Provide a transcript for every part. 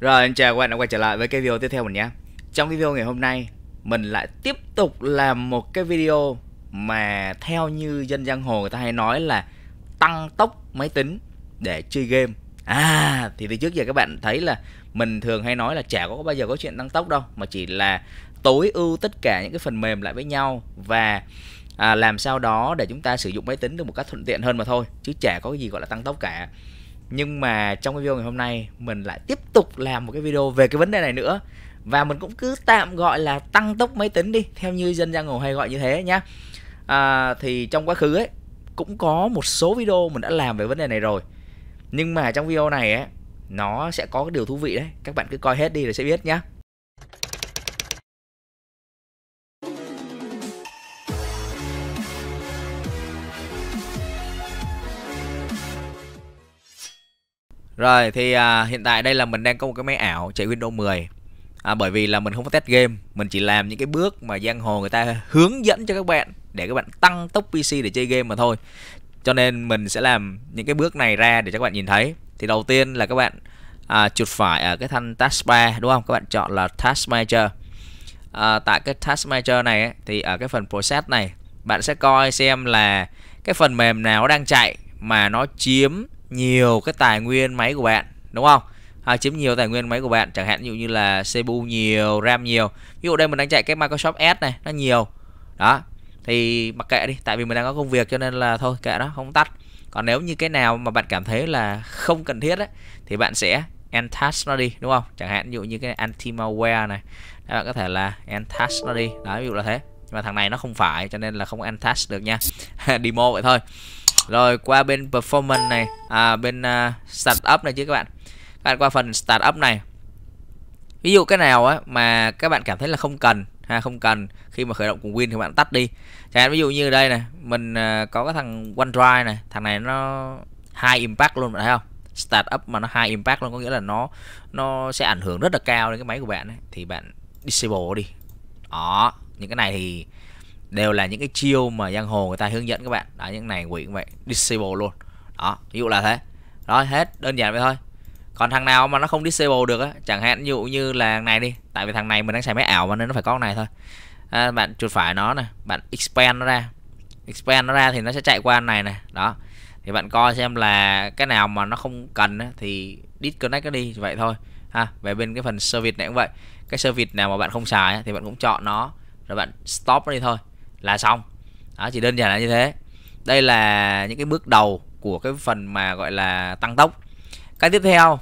Rồi anh chào các bạn đã quay trở lại với cái video tiếp theo mình nhé Trong cái video ngày hôm nay Mình lại tiếp tục làm một cái video Mà theo như dân giang hồ người ta hay nói là Tăng tốc máy tính để chơi game À thì từ trước giờ các bạn thấy là Mình thường hay nói là chả có bao giờ có chuyện tăng tốc đâu Mà chỉ là tối ưu tất cả những cái phần mềm lại với nhau Và à, làm sao đó để chúng ta sử dụng máy tính được một cách thuận tiện hơn mà thôi Chứ chả có cái gì gọi là tăng tốc cả nhưng mà trong cái video ngày hôm nay mình lại tiếp tục làm một cái video về cái vấn đề này nữa và mình cũng cứ tạm gọi là tăng tốc máy tính đi theo như dân giang hồ hay gọi như thế nhá à, thì trong quá khứ ấy cũng có một số video mình đã làm về vấn đề này rồi nhưng mà trong video này ấy nó sẽ có cái điều thú vị đấy các bạn cứ coi hết đi rồi sẽ biết nhá Rồi thì à, hiện tại đây là mình đang có một cái máy ảo chạy Windows 10 à, Bởi vì là mình không có test game Mình chỉ làm những cái bước mà giang hồ người ta hướng dẫn cho các bạn Để các bạn tăng tốc PC để chơi game mà thôi Cho nên mình sẽ làm những cái bước này ra để cho các bạn nhìn thấy Thì đầu tiên là các bạn à, chuột phải ở cái thanh taskbar đúng không? Các bạn chọn là task manager à, Tại cái task manager này ấy, thì ở cái phần process này Bạn sẽ coi xem là cái phần mềm nào đang chạy mà nó chiếm nhiều cái tài nguyên máy của bạn đúng không à, chiếm nhiều tài nguyên máy của bạn chẳng hạn ví dụ như là CPU nhiều RAM nhiều ví dụ đây mình đang chạy cái Microsoft Edge này nó nhiều đó thì mặc kệ đi tại vì mình đang có công việc cho nên là thôi kệ đó không tắt còn nếu như cái nào mà bạn cảm thấy là không cần thiết ấy, thì bạn sẽ untouch nó đi đúng không chẳng hạn ví dụ như cái anti malware này Đấy, bạn có thể là untouch nó đi đó ví dụ là thế nhưng mà thằng này nó không phải cho nên là không untouch được nha demo vậy thôi rồi qua bên performance này à bên uh, startup này chứ các bạn các bạn qua phần startup này ví dụ cái nào á mà các bạn cảm thấy là không cần ha không cần khi mà khởi động cùng Win thì bạn tắt đi chẳng hạn ví dụ như đây này mình uh, có cái thằng OneDrive này thằng này nó hai impact luôn bạn thấy không startup mà nó hai impact luôn có nghĩa là nó nó sẽ ảnh hưởng rất là cao đến cái máy của bạn ấy. thì bạn disable đi đó những cái này thì đều là những cái chiêu mà giang hồ người ta hướng dẫn các bạn đó những này quỷ cũng vậy disable luôn đó ví dụ là thế đó hết đơn giản vậy thôi còn thằng nào mà nó không disable được á chẳng hạn ví dụ như là này đi tại vì thằng này mình đang xài máy ảo mà nên nó phải có cái này thôi à, bạn chuột phải nó này bạn expand nó ra expand nó ra thì nó sẽ chạy qua này này đó thì bạn coi xem là cái nào mà nó không cần á, thì disconnect nó đi vậy thôi ha về bên cái phần service này cũng vậy cái service nào mà bạn không xài á, thì bạn cũng chọn nó rồi bạn stop nó đi thôi là xong đó chỉ đơn giản là như thế đây là những cái bước đầu của cái phần mà gọi là tăng tốc cái tiếp theo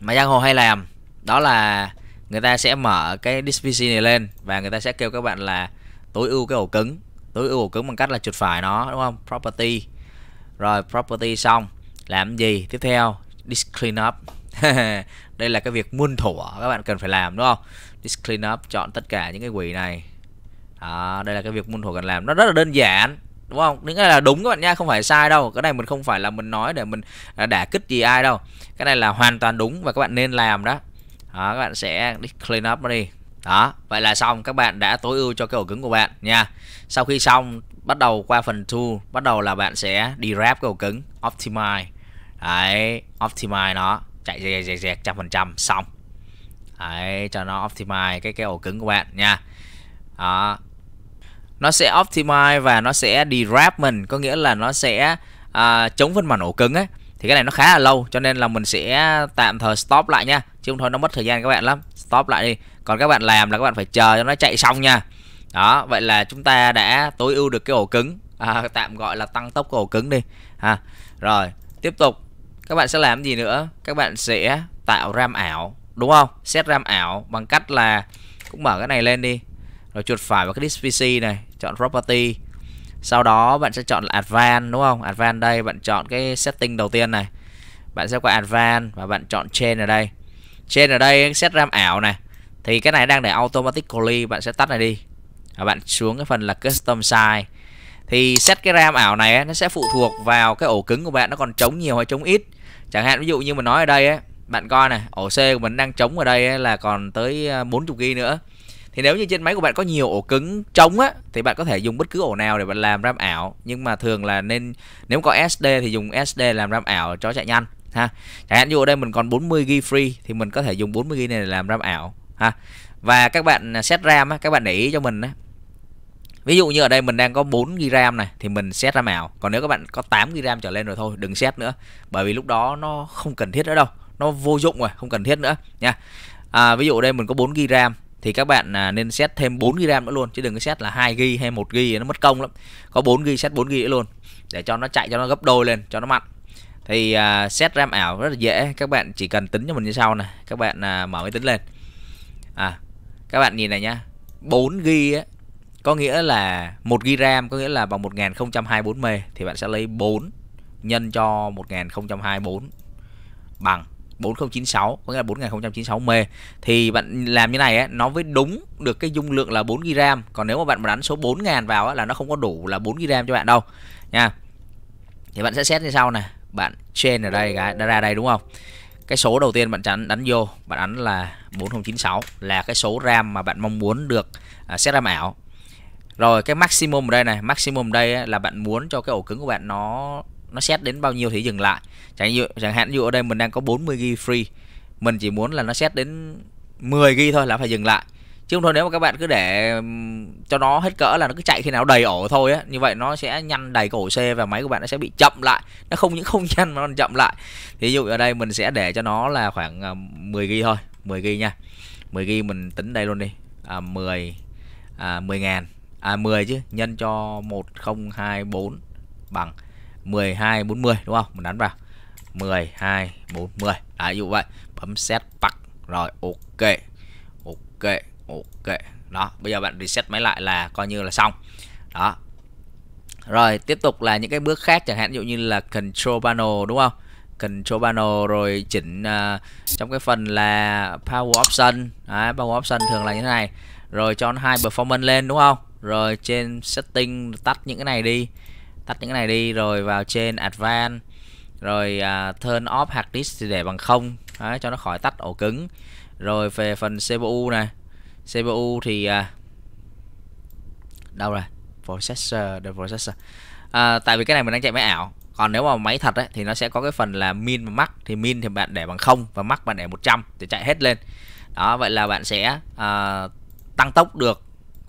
mà giang hồ hay làm đó là người ta sẽ mở cái DPC này lên và người ta sẽ kêu các bạn là tối ưu cái ổ cứng tối ưu ổ cứng bằng cách là chuột phải nó đúng không property rồi property xong làm gì tiếp theo disk clean up đây là cái việc muôn thủa các bạn cần phải làm đúng không disk clean up chọn tất cả những cái quỷ này đó đây là cái việc môn thủ cần làm nó rất là đơn giản đúng không những cái là đúng các bạn nha không phải sai đâu cái này mình không phải là mình nói để mình à, đả kích gì ai đâu cái này là hoàn toàn đúng và các bạn nên làm đó, đó các bạn sẽ clean up nó đi đó vậy là xong các bạn đã tối ưu cho cái ổ cứng của bạn nha sau khi xong bắt đầu qua phần tool bắt đầu là bạn sẽ đi wrap cái ổ cứng optimize đấy optimize nó chạy dẹt dẹt dẹt trăm phần trăm xong đấy cho nó optimize cái cái ổ cứng của bạn nha đó nó sẽ optimize và nó sẽ derap mình có nghĩa là nó sẽ à, chống phân mảnh ổ cứng ấy thì cái này nó khá là lâu cho nên là mình sẽ tạm thời stop lại nha chứ không thôi nó mất thời gian các bạn lắm stop lại đi còn các bạn làm là các bạn phải chờ cho nó chạy xong nha đó vậy là chúng ta đã tối ưu được cái ổ cứng à, tạm gọi là tăng tốc cái ổ cứng đi ha à, rồi tiếp tục các bạn sẽ làm gì nữa các bạn sẽ tạo ram ảo đúng không set ram ảo bằng cách là cũng mở cái này lên đi rồi chuột phải vào cái disk pc này chọn property sau đó bạn sẽ chọn là advanced đúng không advanced đây bạn chọn cái setting đầu tiên này bạn sẽ qua advanced và bạn chọn chain ở đây chain ở đây set ram ảo này thì cái này đang để automatically bạn sẽ tắt này đi và bạn xuống cái phần là custom size thì set cái ram ảo này nó sẽ phụ thuộc vào cái ổ cứng của bạn nó còn trống nhiều hay trống ít chẳng hạn ví dụ như mình nói ở đây ấy, bạn coi này ổ c của mình đang trống ở đây ấy, là còn tới 40 ờ, gb nữa thì nếu như trên máy của bạn có nhiều ổ cứng trống á thì bạn có thể dùng bất cứ ổ nào để bạn làm ram ảo nhưng mà thường là nên nếu có sd thì dùng sd làm ram ảo cho chạy nhanh ha chẳng hạn như ở đây mình còn 40 g free thì mình có thể dùng 40 g này để làm ram ảo ha và các bạn set ram á các bạn để ý cho mình á Ví dụ như ở đây mình đang có 4 GB RAM này thì mình set ram ảo Còn nếu các bạn có 8 GB RAM trở lên rồi thôi, đừng set nữa. Bởi vì lúc đó nó không cần thiết nữa đâu. Nó vô dụng rồi, không cần thiết nữa nha. À, ví dụ ở đây mình có 4 GB RAM thì các bạn à, nên set thêm 4 GB nữa luôn chứ đừng có set là 2 GB hay 1 GB nó mất công lắm. Có 4 GB set 4 GB nữa luôn để cho nó chạy cho nó gấp đôi lên cho nó mạnh. Thì à, set RAM ảo rất là dễ, các bạn chỉ cần tính cho mình như sau này, các bạn à, mở máy tính lên. À các bạn nhìn này nhá. 4 GB có nghĩa là 1 GB RAM có nghĩa là bằng 1024 MB thì bạn sẽ lấy 4 nhân cho 1024 bằng 4096 có nghĩa là 4096 m thì bạn làm như này ấy, nó mới đúng được cái dung lượng là 4 GB còn nếu mà bạn đánh số 4000 vào ấy, là nó không có đủ là 4 GB cho bạn đâu nha thì bạn sẽ xét như sau này bạn trên ở đây cái ra đây đúng không cái số đầu tiên bạn chắn đánh vô bạn đánh là 4096 là cái số RAM mà bạn mong muốn được à, xét ra RAM ảo rồi cái maximum ở đây này maximum ở đây ấy, là bạn muốn cho cái ổ cứng của bạn nó nó set đến bao nhiêu thì dừng lại chẳng như chẳng hạn như ở đây mình đang có 40 ghi free mình chỉ muốn là nó set đến 10 ghi thôi là phải dừng lại chứ không thôi nếu mà các bạn cứ để cho nó hết cỡ là nó cứ chạy khi nào đầy ổ thôi á như vậy nó sẽ nhanh đầy cổ ổ c và máy của bạn nó sẽ bị chậm lại nó không những không nhanh mà nó chậm lại ví dụ ở đây mình sẽ để cho nó là khoảng 10 ờ, ghi thôi 10 ghi nha 10 ghi mình tính đây luôn đi à, 10 à, 10 ngàn à 10 chứ nhân cho 1024 bằng 1240 đúng không? Mình đánh vào 1240. Đấy dụ vậy, bấm set pack rồi ok. Ok, ok. Đó, bây giờ bạn reset máy lại là coi như là xong. Đó. Rồi, tiếp tục là những cái bước khác chẳng hạn dụ như là control panel đúng không? Control panel rồi chỉnh uh, trong cái phần là power option. Đấy, power option thường là như thế này. Rồi cho nó high performance lên đúng không? Rồi trên setting tắt những cái này đi tắt những cái này đi rồi vào trên advanced rồi uh, turn off hard disk thì để bằng không Đấy, cho nó khỏi tắt ổ cứng rồi về phần CPU này CPU thì uh, đâu rồi processor the processor à, tại vì cái này mình đang chạy máy ảo còn nếu mà máy thật ấy, thì nó sẽ có cái phần là min và max thì min thì bạn để bằng không và max bạn để 100 thì chạy hết lên đó vậy là bạn sẽ uh, tăng tốc được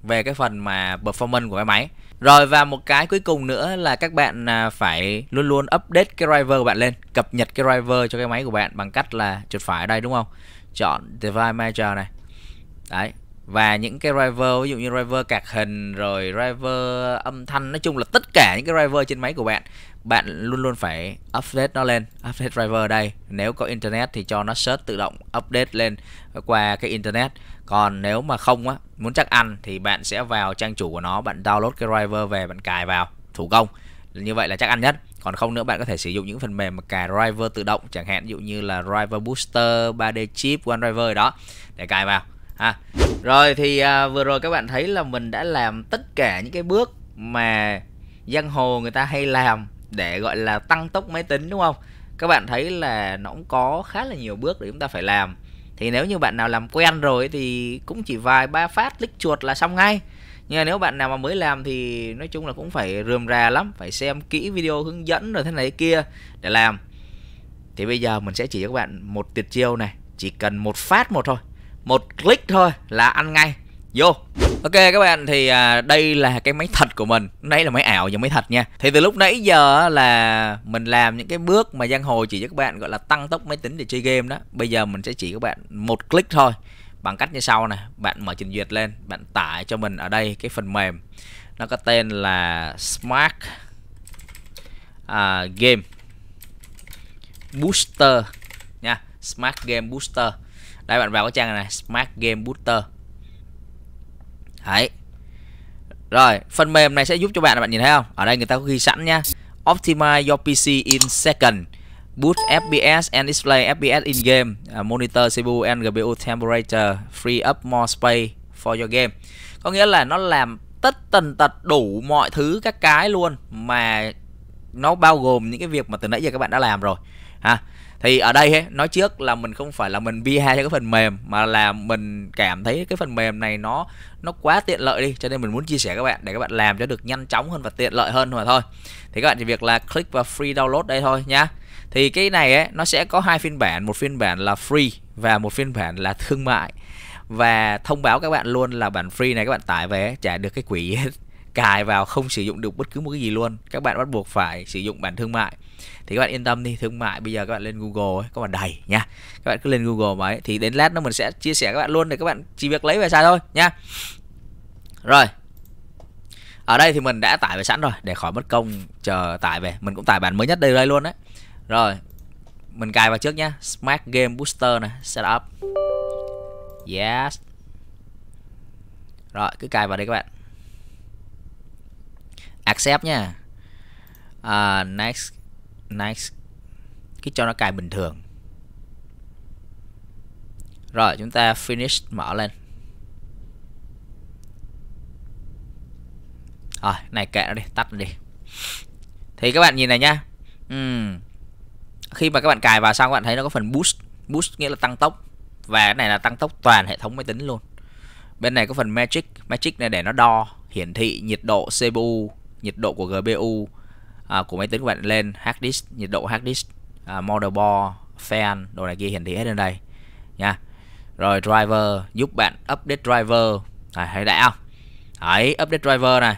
về cái phần mà performance của cái máy rồi và một cái cuối cùng nữa là các bạn à, phải luôn luôn update cái driver của bạn lên, cập nhật cái driver cho cái máy của bạn bằng cách là chuột phải ở đây đúng không? Chọn device manager này. Đấy, và những cái driver ví dụ như driver cạc hình rồi driver âm thanh nói chung là tất cả những cái driver trên máy của bạn bạn luôn luôn phải update nó lên update driver ở đây nếu có internet thì cho nó search tự động update lên qua cái internet còn nếu mà không á muốn chắc ăn thì bạn sẽ vào trang chủ của nó bạn download cái driver về bạn cài vào thủ công như vậy là chắc ăn nhất còn không nữa bạn có thể sử dụng những phần mềm mà cài driver tự động chẳng hạn ví dụ như là driver booster 3d chip one driver đó để cài vào à rồi thì à, vừa rồi các bạn thấy là mình đã làm tất cả những cái bước mà giang hồ người ta hay làm để gọi là tăng tốc máy tính đúng không các bạn thấy là nó cũng có khá là nhiều bước để chúng ta phải làm thì nếu như bạn nào làm quen rồi thì cũng chỉ vài ba phát click chuột là xong ngay nhưng mà nếu bạn nào mà mới làm thì nói chung là cũng phải rườm rà lắm phải xem kỹ video hướng dẫn rồi thế này kia để làm thì bây giờ mình sẽ chỉ cho các bạn một tuyệt chiêu này chỉ cần một phát một thôi một click thôi là ăn ngay vô Ok các bạn thì à, đây là cái máy thật của mình Đây là máy ảo và máy thật nha Thì từ lúc nãy giờ là mình làm những cái bước mà Giang Hồ chỉ cho các bạn gọi là tăng tốc máy tính để chơi game đó Bây giờ mình sẽ chỉ các bạn một click thôi Bằng cách như sau này Bạn mở trình duyệt lên Bạn tải cho mình ở đây cái phần mềm Nó có tên là Smart à, Game Booster nha Smart Game Booster đây bạn vào cái trang này, smart game booster đấy rồi phần mềm này sẽ giúp cho bạn bạn nhìn thấy không ở đây người ta có ghi sẵn nha optimize your pc in second boost fps and display fps in game uh, monitor cpu and gpu temperature free up more space for your game có nghĩa là nó làm tất tần tật đủ mọi thứ các cái luôn mà nó bao gồm những cái việc mà từ nãy giờ các bạn đã làm rồi ha thì ở đây nói trước là mình không phải là mình bia hai cho cái phần mềm mà là mình cảm thấy cái phần mềm này nó nó quá tiện lợi đi cho nên mình muốn chia sẻ các bạn để các bạn làm cho được nhanh chóng hơn và tiện lợi hơn mà thôi thì các bạn chỉ việc là click vào free download đây thôi nhá thì cái này ấy, nó sẽ có hai phiên bản một phiên bản là free và một phiên bản là thương mại và thông báo các bạn luôn là bản free này các bạn tải về trả được cái quỹ cài vào không sử dụng được bất cứ một cái gì luôn các bạn bắt buộc phải sử dụng bản thương mại thì các bạn yên tâm đi thương mại bây giờ các bạn lên google ấy, các bạn đầy nha các bạn cứ lên google mà ấy, thì đến lát nó mình sẽ chia sẻ các bạn luôn để các bạn chỉ việc lấy về xài thôi nha rồi ở đây thì mình đã tải về sẵn rồi để khỏi mất công chờ tải về mình cũng tải bản mới nhất đây đây luôn đấy rồi mình cài vào trước nhá smart game booster này setup yes rồi cứ cài vào đây các bạn accept nha uh, next next cứ cho nó cài bình thường rồi chúng ta finish mở lên rồi này kệ nó đi tắt đi thì các bạn nhìn này nhá uhm. khi mà các bạn cài vào xong các bạn thấy nó có phần boost boost nghĩa là tăng tốc và cái này là tăng tốc toàn hệ thống máy tính luôn bên này có phần magic magic này để nó đo hiển thị nhiệt độ cpu nhiệt độ của GPU à, của máy tính của bạn lên hard disk nhiệt độ hard disk à, motherboard fan đồ này kia hiển thị hết lên đây nha rồi driver giúp bạn update driver à, thấy đã không đấy update driver này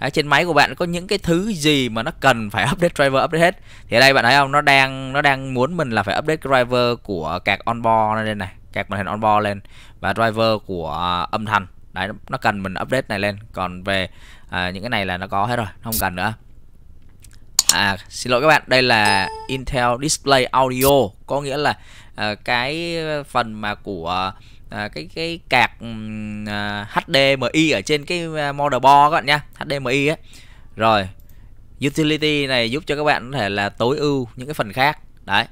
Đấy, trên máy của bạn có những cái thứ gì mà nó cần phải update driver update hết thì ở đây bạn thấy không nó đang nó đang muốn mình là phải update driver của card onboard lên này card màn hình onboard lên và driver của à, âm thanh đấy nó cần mình update này lên còn về à, những cái này là nó có hết rồi không cần nữa à xin lỗi các bạn đây là Intel Display Audio có nghĩa là à, cái phần mà của à, cái cái cạc à, HDMI ở trên cái à, motherboard các bạn nhá HDMI á rồi utility này giúp cho các bạn có thể là tối ưu những cái phần khác đấy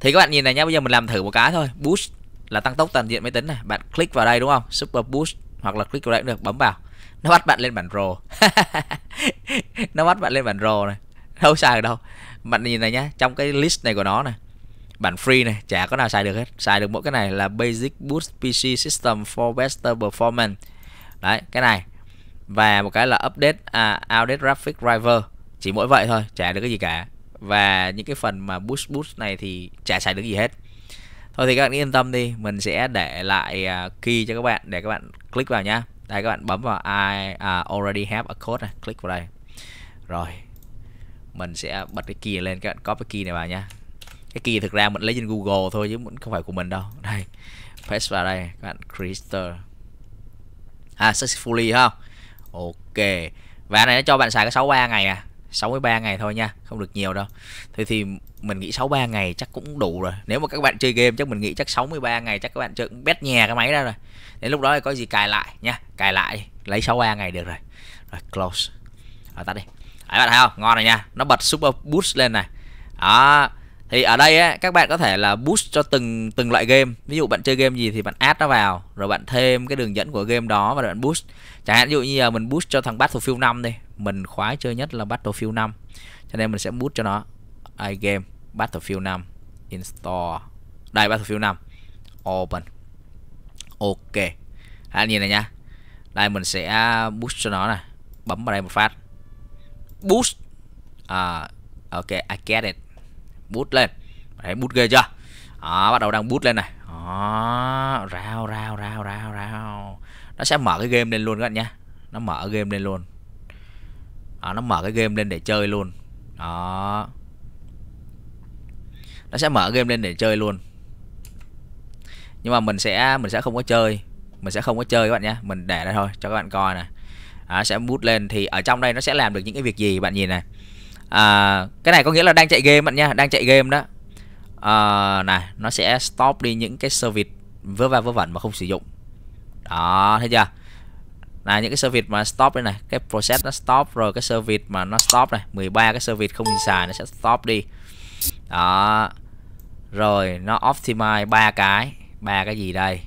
thì các bạn nhìn này nhá bây giờ mình làm thử một cái thôi boost là tăng tốc toàn diện máy tính này bạn click vào đây đúng không super boost hoặc là click vào đây cũng được bấm vào nó bắt bạn lên bản rồ nó bắt bạn lên bản rồ này đâu xài đâu bạn nhìn này nhá trong cái list này của nó này bản free này chả có nào xài được hết xài được mỗi cái này là basic boost pc system for better performance đấy cái này và một cái là update à, outdate graphic driver chỉ mỗi vậy thôi chả được cái gì cả và những cái phần mà boost boost này thì chả xài được gì hết thôi thì các bạn yên tâm đi mình sẽ để lại à, key cho các bạn để các bạn click vào nhá đây các bạn bấm vào I uh, already have a code này click vào đây rồi mình sẽ bật cái key lên các bạn copy key này vào nhá cái key thực ra mình lấy trên Google thôi chứ không phải của mình đâu đây paste vào đây các bạn creator à successfully không ok và này nó cho bạn xài có 63 ngày à 63 ngày thôi nha không được nhiều đâu thì thì mình nghĩ 63 ngày chắc cũng đủ rồi nếu mà các bạn chơi game chắc mình nghĩ chắc 63 ngày chắc các bạn chơi bét nhà cái máy ra rồi đến lúc đó thì có gì cài lại nha cài lại lấy 63 ngày được rồi rồi close rồi tắt đi Đấy, bạn thấy không ngon rồi nha nó bật super boost lên này đó thì ở đây á, các bạn có thể là boost cho từng từng loại game ví dụ bạn chơi game gì thì bạn add nó vào rồi bạn thêm cái đường dẫn của game đó và bạn boost chẳng hạn ví dụ như là mình boost cho thằng Battlefield 5 đi mình khoái chơi nhất là Battlefield 5 cho nên mình sẽ boost cho nó i game Battlefield 5 install đây Battlefield 5 open ok hãy nhìn này nha đây mình sẽ boost cho nó này bấm vào đây một phát boost à, ok I get it bút lên đấy bút ghê chưa đó, bắt đầu đang bút lên này đó, rao rao rao rao rao nó sẽ mở cái game lên luôn các bạn nhé nó mở game lên luôn đó, nó mở cái game lên để chơi luôn đó nó sẽ mở game lên để chơi luôn nhưng mà mình sẽ mình sẽ không có chơi mình sẽ không có chơi các bạn nhé mình để đây thôi cho các bạn coi nè, à, sẽ bút lên thì ở trong đây nó sẽ làm được những cái việc gì bạn nhìn này à, cái này có nghĩa là đang chạy game bạn nha đang chạy game đó à, này nó sẽ stop đi những cái service vớ va vớ vẩn mà không sử dụng đó thấy chưa là những cái service mà stop đây này cái process nó stop rồi cái service mà nó stop này 13 cái service không xài nó sẽ stop đi đó rồi nó optimize ba cái ba cái gì đây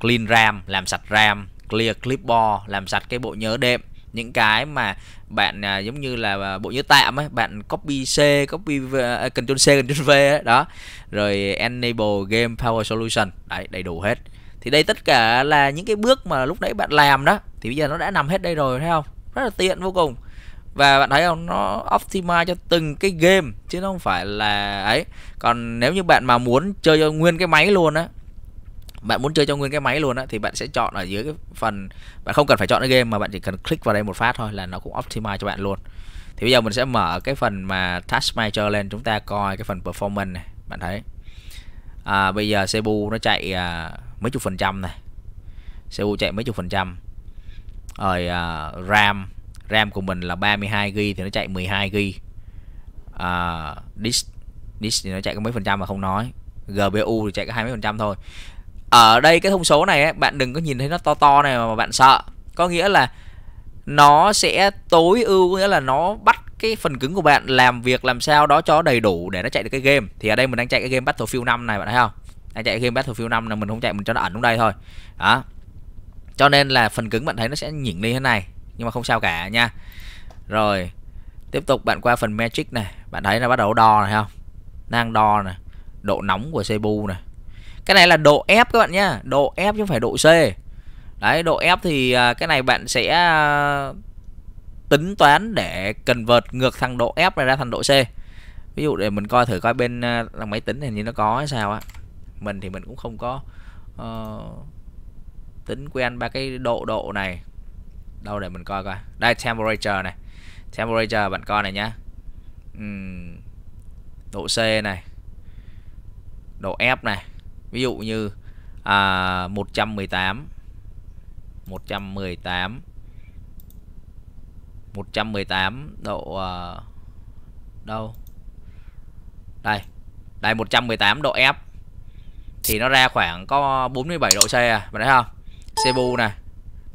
clean ram làm sạch ram clear clipboard làm sạch cái bộ nhớ đệm những cái mà bạn à, giống như là à, bộ nhớ tạm ấy bạn copy c copy v, à, à, control c control v ấy, đó rồi enable game power solution đấy đầy đủ hết thì đây tất cả là những cái bước mà lúc nãy bạn làm đó thì bây giờ nó đã nằm hết đây rồi thấy không rất là tiện vô cùng và bạn thấy không nó optimize cho từng cái game chứ nó không phải là ấy còn nếu như bạn mà muốn chơi cho nguyên cái máy luôn á bạn muốn chơi cho nguyên cái máy luôn á thì bạn sẽ chọn ở dưới cái phần bạn không cần phải chọn cái game mà bạn chỉ cần click vào đây một phát thôi là nó cũng optimize cho bạn luôn thì bây giờ mình sẽ mở cái phần mà task manager lên chúng ta coi cái phần performance này bạn thấy à, bây giờ CPU nó chạy à, mấy chục phần trăm này CPU chạy mấy chục phần trăm rồi à, RAM RAM của mình là 32 GB thì nó chạy 12 hai à, disk disk thì nó chạy có mấy phần trăm mà không nói GPU thì chạy có hai mấy phần trăm thôi ở đây cái thông số này ấy, bạn đừng có nhìn thấy nó to to này mà bạn sợ có nghĩa là nó sẽ tối ưu nghĩa là nó bắt cái phần cứng của bạn làm việc làm sao đó cho đầy đủ để nó chạy được cái game thì ở đây mình đang chạy cái game Battlefield 5 này bạn thấy không đang chạy cái game Battlefield 5 là mình không chạy mình cho nó ẩn trong đây thôi đó cho nên là phần cứng bạn thấy nó sẽ nhỉnh lên thế này nhưng mà không sao cả nha rồi tiếp tục bạn qua phần magic này bạn thấy nó bắt đầu đo này không đang đo này độ nóng của CPU này cái này là độ ép các bạn nhá độ ép chứ không phải độ c đấy độ ép thì à, cái này bạn sẽ à, tính toán để cần vợt ngược thằng độ ép này ra thành độ C ví dụ để mình coi thử coi bên à, thằng máy tính này như nó có hay sao á mình thì mình cũng không có uh, tính quen ba cái độ độ này đâu để mình coi coi đây temperature này temperature bạn coi này nhá uhm, độ C này độ ép này ví dụ như à, 118 118 118 độ à, đâu đây đây 118 độ F thì nó ra khoảng có 47 độ C à bạn thấy không CPU này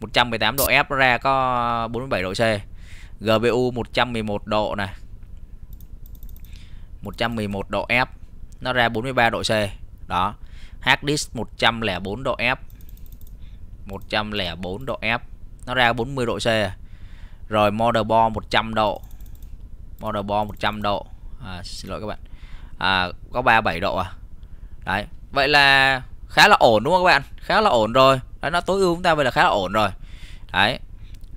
118 độ F nó ra có 47 độ C GPU 111 độ này 111 độ F nó ra 43 độ C đó hard disk 104 độ F 104 độ F nó ra 40 độ C rồi motherboard 100 độ motherboard 100 độ à, xin lỗi các bạn à, có 37 độ à đấy vậy là khá là ổn đúng không các bạn khá là ổn rồi đấy, nó tối ưu chúng ta vậy là khá là ổn rồi đấy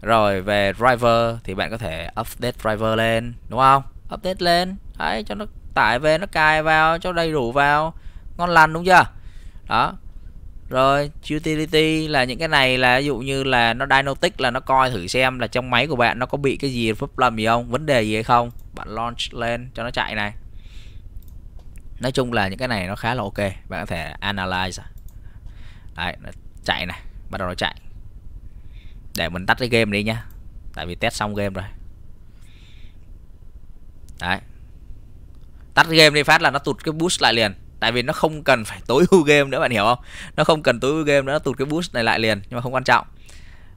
rồi về driver thì bạn có thể update driver lên đúng không update lên đấy cho nó tải về nó cài vào cho đầy đủ vào ngon lành đúng chưa đó rồi utility là những cái này là ví dụ như là nó dynotic là nó coi thử xem là trong máy của bạn nó có bị cái gì problem gì không vấn đề gì hay không bạn launch lên cho nó chạy này nói chung là những cái này nó khá là ok bạn có thể analyze Đấy, nó chạy này bắt đầu nó chạy để mình tắt cái game đi nha tại vì test xong game rồi đấy tắt game đi phát là nó tụt cái boost lại liền tại vì nó không cần phải tối ưu game nữa bạn hiểu không nó không cần tối ưu game nữa nó tụt cái boost này lại liền nhưng mà không quan trọng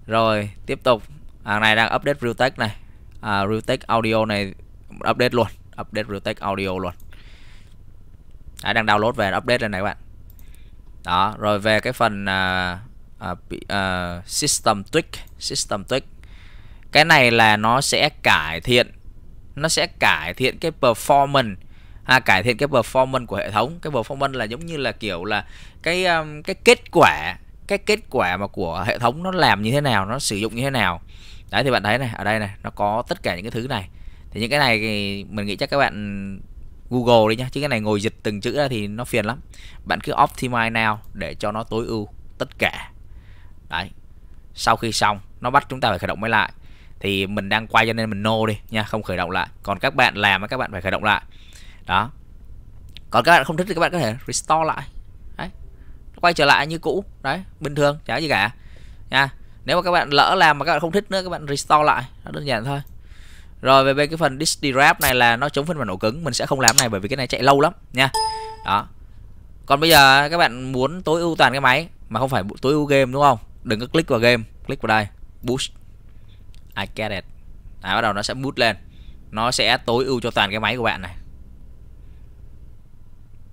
rồi tiếp tục hàng này đang update realtek này à, realtek audio này update luôn update realtek audio luôn Đấy, đang download về update lên này các bạn đó rồi về cái phần uh, uh, uh, system tweak system tweak cái này là nó sẽ cải thiện nó sẽ cải thiện cái performance à, cải thiện cái performance của hệ thống cái performance là giống như là kiểu là cái um, cái kết quả cái kết quả mà của hệ thống nó làm như thế nào nó sử dụng như thế nào đấy thì bạn thấy này ở đây này nó có tất cả những cái thứ này thì những cái này thì mình nghĩ chắc các bạn Google đi nhá chứ cái này ngồi dịch từng chữ ra thì nó phiền lắm bạn cứ optimize now để cho nó tối ưu tất cả đấy sau khi xong nó bắt chúng ta phải khởi động máy lại thì mình đang quay cho nên mình nô no đi nha không khởi động lại còn các bạn làm các bạn phải khởi động lại đó còn các bạn không thích thì các bạn có thể restore lại đấy quay trở lại như cũ đấy bình thường chả gì cả nha nếu mà các bạn lỡ làm mà các bạn không thích nữa các bạn restore lại nó đơn giản thôi rồi về bên cái phần disk derap này là nó chống phân bản ổ cứng mình sẽ không làm này bởi vì cái này chạy lâu lắm nha đó còn bây giờ các bạn muốn tối ưu toàn cái máy mà không phải tối ưu game đúng không đừng có click vào game click vào đây boost I get it à, bắt đầu nó sẽ boost lên nó sẽ tối ưu cho toàn cái máy của bạn này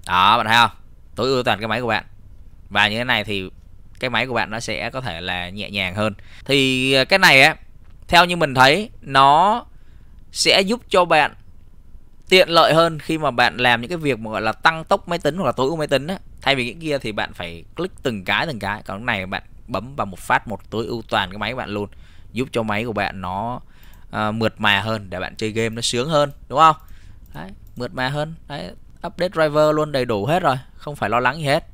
đó bạn thấy không tối ưu toàn cái máy của bạn và như thế này thì cái máy của bạn nó sẽ có thể là nhẹ nhàng hơn thì à, cái này á theo như mình thấy nó sẽ giúp cho bạn tiện lợi hơn khi mà bạn làm những cái việc mà gọi là tăng tốc máy tính hoặc là tối ưu máy tính á thay vì những kia thì bạn phải click từng cái từng cái còn cái này bạn bấm vào một phát một tối ưu toàn cái máy của bạn luôn giúp cho máy của bạn nó uh, mượt mà hơn để bạn chơi game nó sướng hơn đúng không đấy mượt mà hơn đấy update driver luôn đầy đủ hết rồi không phải lo lắng gì hết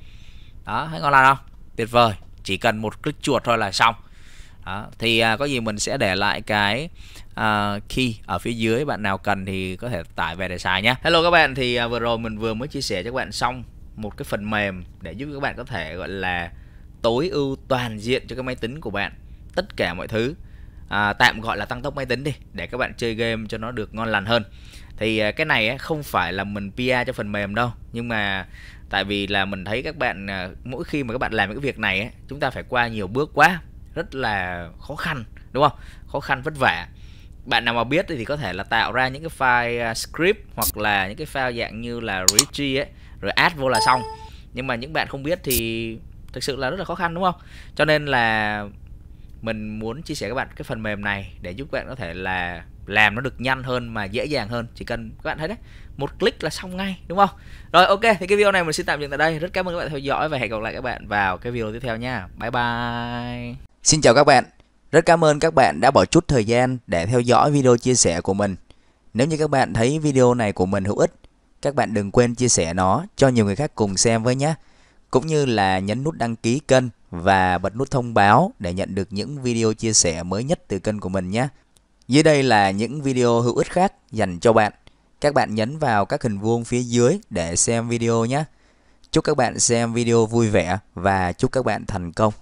đó thấy ngon lành không tuyệt vời chỉ cần một click chuột thôi là xong đó. thì à, có gì mình sẽ để lại cái à, key ở phía dưới bạn nào cần thì có thể tải về để xài nhé hello các bạn thì à, vừa rồi mình vừa mới chia sẻ cho các bạn xong một cái phần mềm để giúp các bạn có thể gọi là tối ưu toàn diện cho cái máy tính của bạn tất cả mọi thứ à, tạm gọi là tăng tốc máy tính đi để các bạn chơi game cho nó được ngon lành hơn thì à, cái này không phải là mình PR cho phần mềm đâu nhưng mà tại vì là mình thấy các bạn à, mỗi khi mà các bạn làm cái việc này chúng ta phải qua nhiều bước quá rất là khó khăn đúng không khó khăn vất vả bạn nào mà biết thì có thể là tạo ra những cái file à, script hoặc là những cái file dạng như là richie ấy rồi add vô là xong nhưng mà những bạn không biết thì thực sự là rất là khó khăn đúng không cho nên là mình muốn chia sẻ các bạn cái phần mềm này để giúp các bạn có thể là làm nó được nhanh hơn mà dễ dàng hơn chỉ cần các bạn thấy đấy một click là xong ngay đúng không rồi ok thì cái video này mình xin tạm dừng tại đây rất cảm ơn các bạn theo dõi và hẹn gặp lại các bạn vào cái video tiếp theo nha bye bye xin chào các bạn rất cảm ơn các bạn đã bỏ chút thời gian để theo dõi video chia sẻ của mình nếu như các bạn thấy video này của mình hữu ích các bạn đừng quên chia sẻ nó cho nhiều người khác cùng xem với nhé cũng như là nhấn nút đăng ký kênh và bật nút thông báo để nhận được những video chia sẻ mới nhất từ kênh của mình nhé dưới đây là những video hữu ích khác dành cho bạn. Các bạn nhấn vào các hình vuông phía dưới để xem video nhé. Chúc các bạn xem video vui vẻ và chúc các bạn thành công.